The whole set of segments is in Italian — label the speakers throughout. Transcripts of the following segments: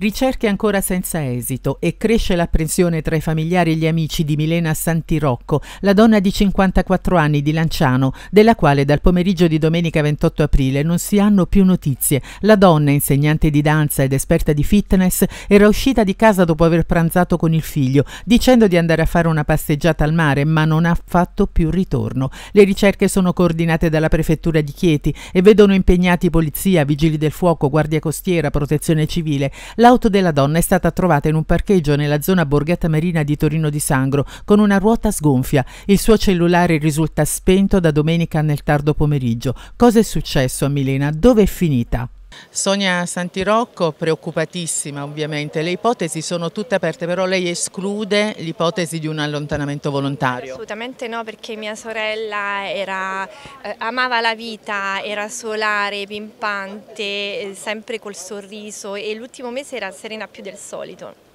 Speaker 1: Ricerche ancora senza esito e cresce l'apprensione tra i familiari e gli amici di Milena Santirocco, la donna di 54 anni di Lanciano, della quale dal pomeriggio di domenica 28 aprile non si hanno più notizie. La donna, insegnante di danza ed esperta di fitness, era uscita di casa dopo aver pranzato con il figlio, dicendo di andare a fare una passeggiata al mare, ma non ha fatto più ritorno. Le ricerche sono coordinate dalla prefettura di Chieti e vedono impegnati polizia, vigili del fuoco, guardia costiera, protezione civile. La L'auto della donna è stata trovata in un parcheggio nella zona borgata marina di Torino di Sangro con una ruota sgonfia. Il suo cellulare risulta spento da domenica nel tardo pomeriggio. Cosa è successo a Milena? Dove è finita? Sonia Santirocco, preoccupatissima ovviamente, le ipotesi sono tutte aperte, però lei esclude l'ipotesi di un allontanamento volontario?
Speaker 2: Assolutamente no, perché mia sorella era, eh, amava la vita, era solare, pimpante, eh, sempre col sorriso e l'ultimo mese era serena più del solito.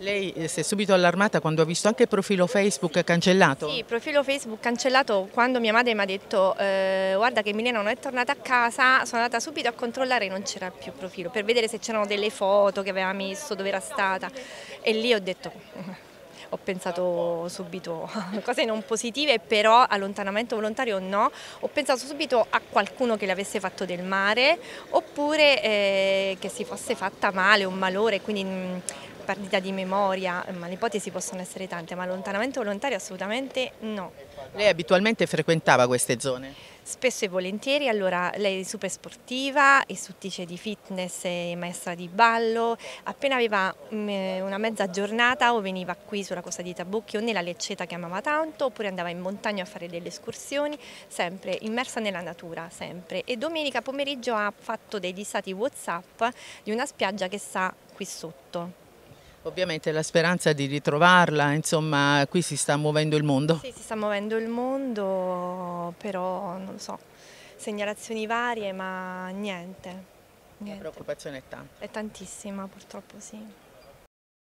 Speaker 1: Lei eh, si è subito allarmata quando ha visto anche il profilo Facebook cancellato? Sì, il
Speaker 2: profilo Facebook cancellato quando mia madre mi ha detto eh, guarda che Milena non è tornata a casa, sono andata subito a controllare e non c'era più profilo per vedere se c'erano delle foto che aveva messo, dove era stata e lì ho detto ho pensato subito a cose non positive, però allontanamento volontario no, ho pensato subito a qualcuno che le avesse fatto del male oppure eh, che si fosse fatta male, un malore, quindi mh, mm, perdita di memoria, ma le ipotesi possono essere tante, ma allontanamento volontario assolutamente no. Lei
Speaker 1: abitualmente frequentava queste zone?
Speaker 2: Spesso e volentieri, allora lei è super sportiva, istruttrice di fitness e maestra di ballo, appena aveva mm, una mezza giornata o veniva qui sulla costa di Tabucchi o nella lecceta che amava tanto oppure andava in montagna a fare delle escursioni, sempre immersa nella natura, sempre. E domenica pomeriggio ha fatto dei listati Whatsapp di una spiaggia che sta qui sotto.
Speaker 1: Ovviamente la speranza di ritrovarla, insomma qui si sta muovendo il mondo.
Speaker 2: Sì, si sta muovendo il mondo, però non so, segnalazioni varie ma niente. niente. La preoccupazione è tanta. È tantissima purtroppo sì.